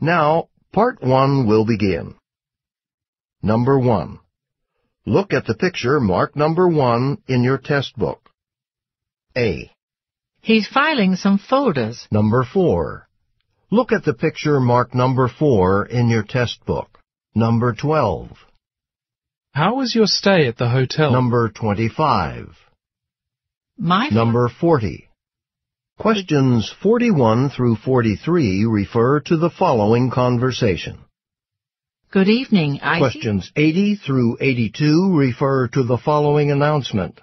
Now, part one will begin. Number one. Look at the picture marked number one in your test book. A. He's filing some folders. Number four. Look at the picture marked number four in your test book. Number 12. How was your stay at the hotel? Number 25. My Number 40. Questions 41 through 43 refer to the following conversation. Good evening. I Questions 80 through 82 refer to the following announcement.